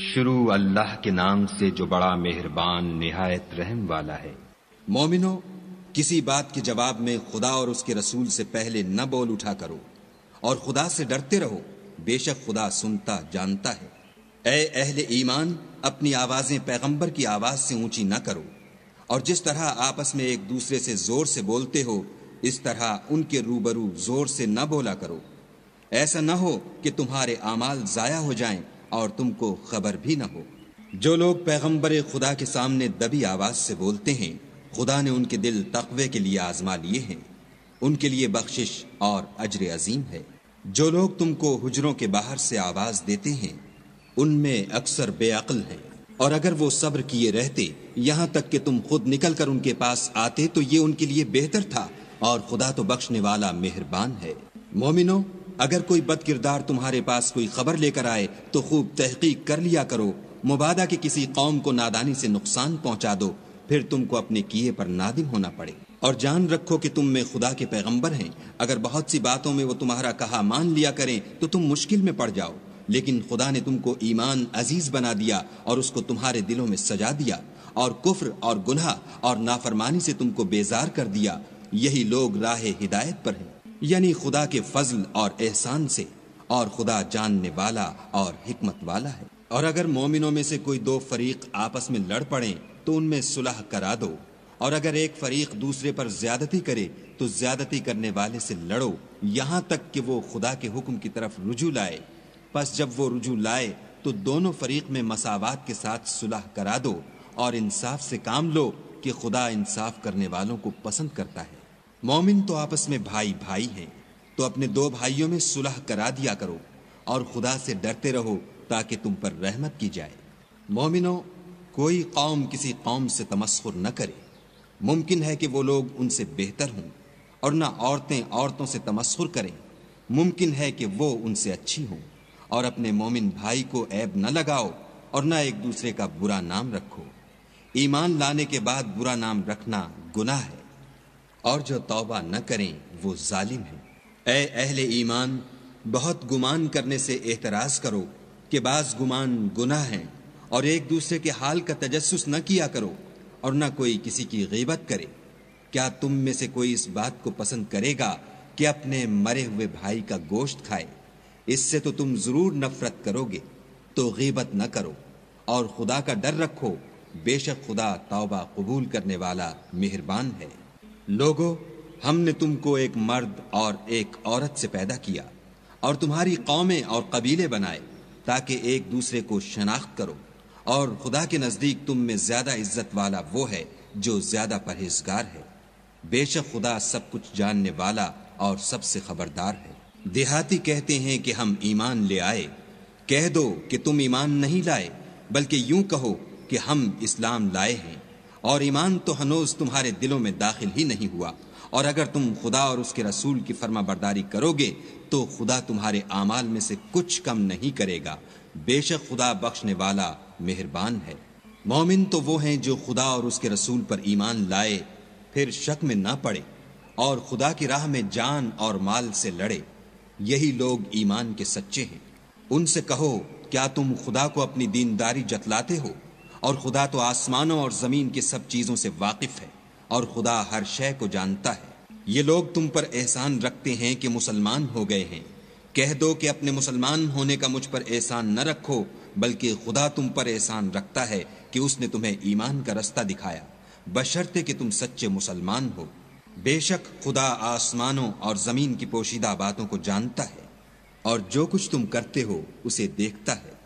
शुरू अल्लाह के नाम से जो बड़ा मेहरबान निहायत रहम वाला है मोमिनो किसी बात के जवाब में खुदा और उसके रसूल से पहले न बोल उठा करो और खुदा से डरते रहो बेशक खुदा सुनता जानता है ए अहले ईमान अपनी आवाज़ें पैगंबर की आवाज़ से ऊंची न करो और जिस तरह आपस में एक दूसरे से ज़ोर से बोलते हो इस तरह उनके रूबरू ज़ोर से न बोला करो ऐसा न हो कि तुम्हारे आमाल ज़ाया हो जाएं और तुमको खबर भी न हो जो लोग पैगंबर खुदा के सामने दबी आवाज से बोलते हैं खुदा ने उनके दिल तकवे के लिए आजमा लिए हैं उनके लिए बख्शिश और अजर अजीम है जो लोग तुमको हुजरों के बाहर से आवाज देते हैं उनमें अक्सर बेअल है और अगर वो सब्र किए रहते यहाँ तक कि तुम खुद निकल कर उनके पास आते तो ये उनके लिए बेहतर था और खुदा तो बख्शने वाला मेहरबान है मोमिनो अगर कोई बद किरदार तुम्हारे पास कोई खबर लेकर आए तो खूब तहकीक कर लिया करो मुबादा के किसी कौम को नादानी से नुकसान पहुंचा दो फिर तुमको अपने किए पर नादिम होना पड़े और जान रखो कि तुम में खुदा के पैगंबर हैं अगर बहुत सी बातों में वो तुम्हारा कहा मान लिया करें तो तुम मुश्किल में पड़ जाओ लेकिन खुदा ने तुमको ईमान अजीज बना दिया और उसको तुम्हारे दिलों में सजा दिया और कुफ्र और गुनाह और नाफरमानी से तुमको बेजार कर दिया यही लोग राह हिदायत पर हैं यानी खुदा के फजल और एहसान से और खुदा जानने वाला और हिकमत वाला है और अगर मोमिनों में से कोई दो फरीक आपस में लड़ पड़े तो उनमें सुलह करा दो और अगर एक फरीक दूसरे पर ज्यादती करे तो ज्यादती करने वाले से लड़ो यहाँ तक कि वो खुदा के हुक्म की तरफ रुजू लाए बस जब वो रुझू लाए तो दोनों फरीक में मसावत के साथ सुलह करा दो और इंसाफ से काम लो कि खुदा इंसाफ करने वालों को पसंद करता है मोमिन तो आपस में भाई भाई हैं तो अपने दो भाइयों में सुलह करा दिया करो और खुदा से डरते रहो ताकि तुम पर रहमत की जाए मोमिनो कोई कौम किसी कौम से तमस्कुर न करे मुमकिन है कि वो लोग उनसे बेहतर हों और ना औरतें औरतों से तमस्कुर करें मुमकिन है कि वो उनसे अच्छी हों और अपने मोमिन भाई को ऐब न लगाओ और ना एक दूसरे का बुरा नाम रखो ईमान लाने के बाद बुरा नाम रखना गुनाह है और जो तौबा न करें वो जालिम हैं ए अहले ईमान बहुत गुमान करने से एतराज़ करो कि बाज़ गुमान गुनाह हैं और एक दूसरे के हाल का तजस्स न किया करो और न कोई किसी की गीबत करे क्या तुम में से कोई इस बात को पसंद करेगा कि अपने मरे हुए भाई का गोश्त खाए इससे तो तुम ज़रूर नफरत करोगे तो गीबत न करो और खुदा का डर रखो बेशक खुदा तौबा कबूल करने वाला मेहरबान है लोगो हमने तुमको एक मर्द और एक औरत से पैदा किया और तुम्हारी कौमें और कबीले बनाए ताकि एक दूसरे को शनाख्त करो और खुदा के नज़दीक तुम में ज़्यादा इज्जत वाला वो है जो ज़्यादा परहेजगार है बेशक खुदा सब कुछ जानने वाला और सबसे खबरदार है देहाती कहते हैं कि हम ईमान ले आए कह दो कि तुम ईमान नहीं लाए बल्कि यूं कहो कि हम इस्लाम लाए हैं और ईमान तो हनोज तुम्हारे दिलों में दाखिल ही नहीं हुआ और अगर तुम खुदा और उसके रसूल की फर्मा बरदारी करोगे तो खुदा तुम्हारे आमाल में से कुछ कम नहीं करेगा बेशक खुदा बख्शने वाला मेहरबान है मोमिन तो वो हैं जो खुदा और उसके रसूल पर ईमान लाए फिर शक में ना पड़े और खुदा की राह में जान और माल से लड़े यही लोग ईमान के सच्चे हैं उनसे कहो क्या तुम खुदा को अपनी दीनदारी जतलाते हो और खुदा तो आसमानों और ज़मीन की सब चीज़ों से वाकिफ़ है और खुदा हर शय को जानता है ये लोग तुम पर एहसान रखते हैं कि मुसलमान हो गए हैं कह दो कि अपने मुसलमान होने का मुझ पर एहसान न रखो बल्कि खुदा तुम पर एहसान रखता है कि उसने तुम्हें ईमान का रास्ता दिखाया बशर्ते कि तुम सच्चे मुसलमान हो बेशक खुदा आसमानों और ज़मीन की पोशीदा बातों को जानता है और जो कुछ तुम करते हो उसे देखता है